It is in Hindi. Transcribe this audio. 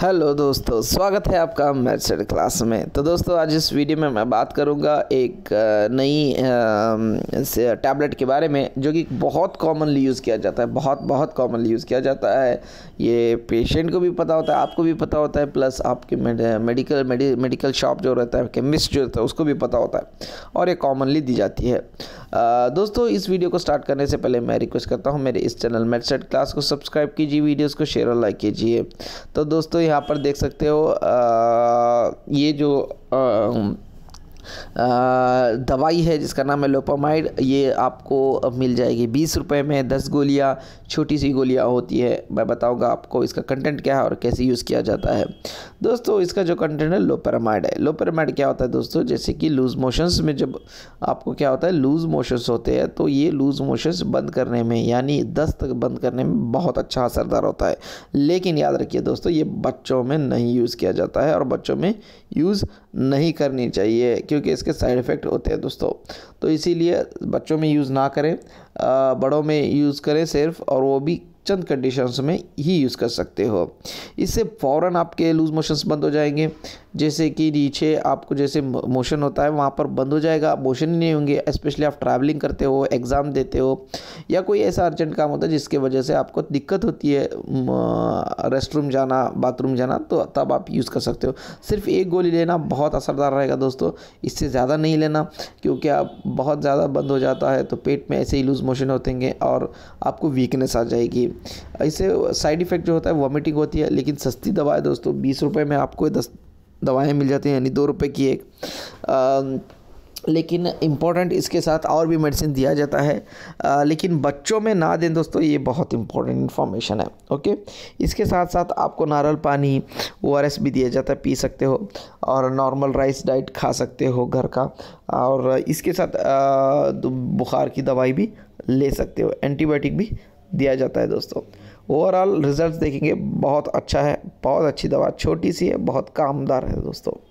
हेलो दोस्तों स्वागत है आपका मैथ्स क्लास में तो दोस्तों आज इस वीडियो में मैं बात करूंगा एक नई टैबलेट के बारे में जो कि बहुत कॉमनली यूज़ किया जाता है बहुत बहुत कॉमनली यूज़ किया जाता है ये पेशेंट को भी पता होता है आपको भी पता होता है प्लस आपके मेडिकल मेडिकल शॉप जो रहता है केमिस्ट जो रहता है उसको भी पता होता है और ये कॉमनली दी जाती है दोस्तों इस वीडियो को स्टार्ट करने से पहले मैं रिक्वेस्ट करता हूँ मेरे इस चैनल मेडसेट क्लास को सब्सक्राइब कीजिए वीडियोस को शेयर और लाइक कीजिए तो दोस्तों यहाँ पर देख सकते हो आ, ये जो आ, दवाई है जिसका नाम है लोपामाइड ये आपको मिल जाएगी बीस रुपये में दस गोलियाँ छोटी सी गोलियाँ होती है मैं बताऊँगा आपको इसका कंटेंट क्या है और कैसे यूज़ किया जाता है दोस्तों इसका जो कंटेंट है लोपरामाइड है लोपरामाइड क्या होता है दोस्तों जैसे कि लूज़ मोशंस में जब आपको क्या होता है लूज़ मोशंस होते हैं तो ये लूज़ मोशंस बंद करने में यानी दस्त बंद करने में बहुत अच्छा असरदार होता है लेकिन याद रखिए दोस्तों ये बच्चों में नहीं यूज़ किया जाता है और बच्चों में यूज़ नहीं करनी चाहिए क्योंकि क्योंकि इसके साइड इफ़ेक्ट होते हैं दोस्तों तो इसीलिए बच्चों में यूज़ ना करें बड़ों में यूज़ करें सिर्फ और वो भी चंद कंडीशंस में ही यूज़ कर सकते हो इससे फौरन आपके लूज़ मोशंस बंद हो जाएंगे जैसे कि नीचे आपको जैसे मोशन होता है वहाँ पर बंद हो जाएगा मोशन ही नहीं होंगे स्पेशली आप ट्रैवलिंग करते हो एग्ज़ाम देते हो या कोई ऐसा अर्जेंट काम होता है जिसके वजह से आपको दिक्कत होती है रेस्ट रूम जाना बाथरूम जाना तो तब आप यूज़ कर सकते हो सिर्फ एक गोली लेना बहुत असरदार रहेगा दोस्तों इससे ज़्यादा नहीं लेना क्योंकि आप बहुत ज़्यादा बंद हो जाता है तो पेट में ऐसे ही लूज़ मोशन होते हैं और आपको वीकनेस आ जाएगी इससे साइड इफ़ेक्ट जो होता है वॉमिटिंग होती है लेकिन सस्ती दवा है दोस्तों बीस रुपये में आपको दस दवाएं मिल जाती हैं यानी दो रुपये की एक आ, लेकिन इम्पोर्टेंट इसके साथ और भी मेडिसिन दिया जाता है आ, लेकिन बच्चों में ना दें दोस्तों ये बहुत इंपॉर्टेंट इन्फॉर्मेशन है ओके इसके साथ साथ आपको नारियल पानी ओ भी दिया जाता है पी सकते हो और नॉर्मल राइस डाइट खा सकते हो घर का और इसके साथ आ, बुखार की दवाई भी ले सकते हो एंटीबायोटिक भी दिया जाता है दोस्तों ओवरऑल रिजल्ट देखेंगे बहुत अच्छा है बहुत अच्छी दवा छोटी सी है बहुत कामदार है दोस्तों